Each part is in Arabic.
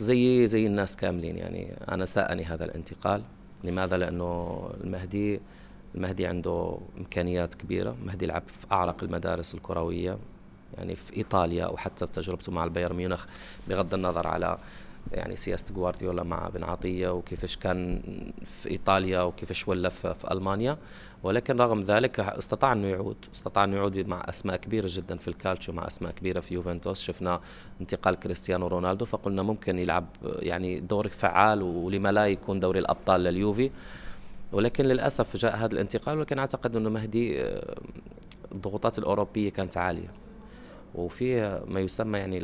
زي زي الناس كاملين يعني انا ساءني هذا الانتقال لماذا لانه المهدي المهدي عنده امكانيات كبيره المهدي لعب في اعرق المدارس الكرويه يعني في ايطاليا وحتى تجربته مع البايرن ميونخ بغض النظر على يعني سياسه جوارديولا مع بن عطيه وكيفاش كان في ايطاليا وكيفاش ولا في, في المانيا ولكن رغم ذلك استطاع انه يعود استطاع انه يعود مع اسماء كبيره جدا في الكالتشو مع اسماء كبيره في يوفنتوس شفنا انتقال كريستيانو رونالدو فقلنا ممكن يلعب يعني دور فعال ولما لا يكون دوري الابطال لليوفي ولكن للاسف جاء هذا الانتقال ولكن اعتقد انه مهدي الضغوطات آه، الاوروبيه كانت عاليه وفي ما يسمى يعني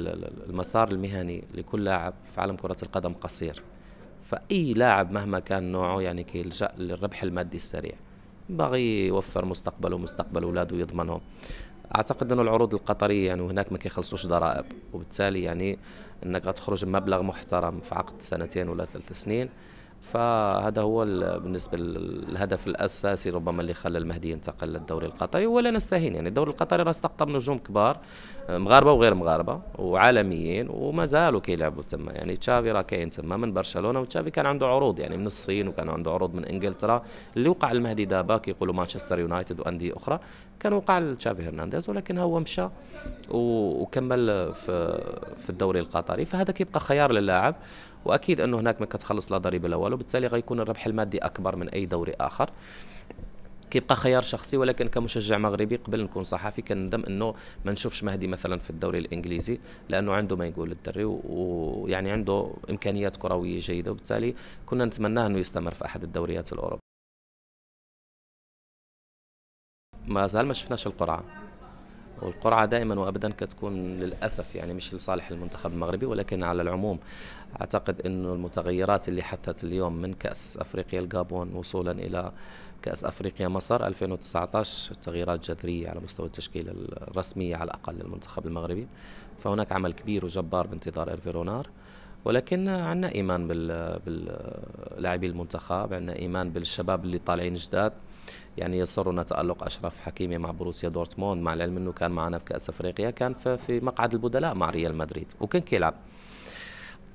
المسار المهني لكل لاعب في عالم كرة القدم قصير فأي لاعب مهما كان نوعه يعني كيلجأ للربح المادي السريع باغي يوفر مستقبله ومستقبل أولاده ويضمنهم اعتقد انه العروض القطريه يعني وهناك ما كيخلصوش ضرائب وبالتالي يعني انك غتخرج بمبلغ محترم في عقد سنتين ولا ثلاث سنين فهذا هو بالنسبه للهدف الاساسي ربما اللي خلى المهدي ينتقل للدوري القطري ولا نستهين يعني الدوري القطري راه استقطب نجوم كبار مغاربه وغير مغاربه وعالميين ومازالوا كيلعبوا تما يعني تشافي راه كاين تما من برشلونه وتشافي كان عنده عروض يعني من الصين وكان عنده عروض من انجلترا اللي وقع المهدي دابا كيقولوا مانشستر يونايتد وانديه اخرى كان وقع لتشافي هرنانديز ولكن هو مشى وكمل في في الدوري القطري فهذا كيبقى خيار للاعب واكيد انه هناك ما كتخلص لا ضريبه لا والو بالتالي غيكون الربح المادي اكبر من اي دوري اخر كيبقى خيار شخصي ولكن كمشجع مغربي قبل نكون صحفي كندم انه ما نشوفش مهدي مثلا في الدوري الانجليزي لانه عنده ما يقول الدري ويعني عنده امكانيات كرويه جيده وبالتالي كنا نتمناه انه يستمر في احد الدوريات الاوروبيه ما زال ما شفناش القرعه والقرعة دائما وأبدا كتكون للأسف يعني مش لصالح المنتخب المغربي ولكن على العموم أعتقد أن المتغيرات اللي حدثت اليوم من كأس أفريقيا الجابون وصولا إلى كأس أفريقيا مصر 2019 تغييرات جذرية على مستوى التشكيلة الرسمية على الأقل للمنتخب المغربي فهناك عمل كبير وجبار بانتظار إيرفيرونار ولكن عندنا إيمان باللاعبي المنتخب عندنا إيمان بالشباب اللي طالعين جداد يعني يسرنا تألق أشرف حكيمي مع بروسيا دورتموند مع العلم أنه كان معنا في كأس أفريقيا كان في مقعد البدلاء مع ريال مدريد وكان كيلعب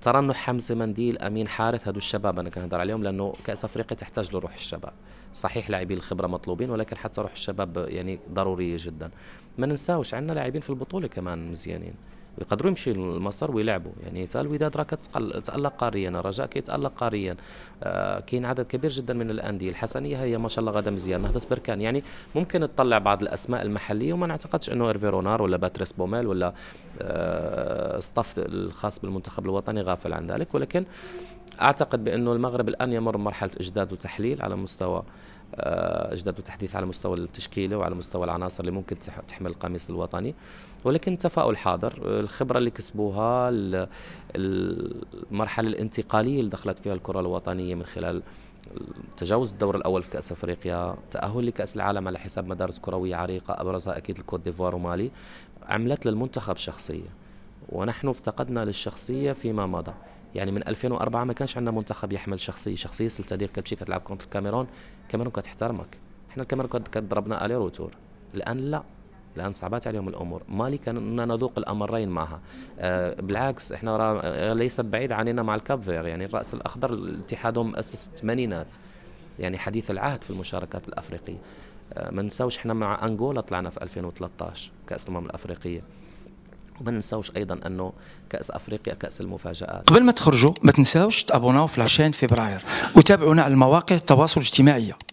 ترنح حمزه منديل امين حارث هدول الشباب انا كنهضر عليهم لانه كاس افريقيا تحتاج لروح الشباب صحيح لاعبي الخبره مطلوبين ولكن حتى روح الشباب يعني ضروريه جدا ما ننساوش عندنا لاعبين في البطوله كمان مزيانين ويقدروا يمشي لمصر ويلعبوا يعني حتى الوداد راه كتالق قاريا الرجاء كيتالق قاريا آه كاين عدد كبير جدا من الانديه الحسنيه هي ما شاء الله غدا مزيان نهضه بركان يعني ممكن تطلع بعض الاسماء المحليه وما نعتقدش انه ايرفي رونار ولا باتريس بوميل ولا آه الصف الخاص بالمنتخب الوطني غافل عن ذلك ولكن اعتقد بانه المغرب الان يمر مرحله اجداد وتحليل على مستوى آه، اجداد تحديث على مستوى التشكيله وعلى مستوى العناصر اللي ممكن تحمل القميص الوطني ولكن تفاؤل حاضر آه، الخبره اللي كسبوها المرحله الانتقاليه اللي دخلت فيها الكره الوطنيه من خلال تجاوز الدور الاول في كاس افريقيا تاهل لكاس العالم على حساب مدارس كرويه عريقه ابرزها اكيد الكوت ديفوار ومالي عملت للمنتخب شخصيه ونحن افتقدنا للشخصية فيما مضى يعني من 2004 ما كانش عندنا منتخب يحمل شخصية شخصية سلتادير كانت كتلعب كونتر الكاميرون الكاميرون كتحترمك احنا الكاميرون كضربنا الي روتور الان لا الان صعبات عليهم الامور مالي كنا نذوق الامرين معها أه بالعكس احنا راه ليس بعيد عننا مع الكابفير يعني الراس الاخضر اتحادهم مؤسس في الثمانينات يعني حديث العهد في المشاركات الافريقيه أه ما نساوش احنا مع انغولا طلعنا في 2013 كاس الامم الافريقيه وما ننساوش ايضا انه كاس افريقيا كاس المفاجات قبل ما تخرجوا ما تنساوش تابوناو في لاشين فبراير وتابعونا على المواقع التواصل الاجتماعي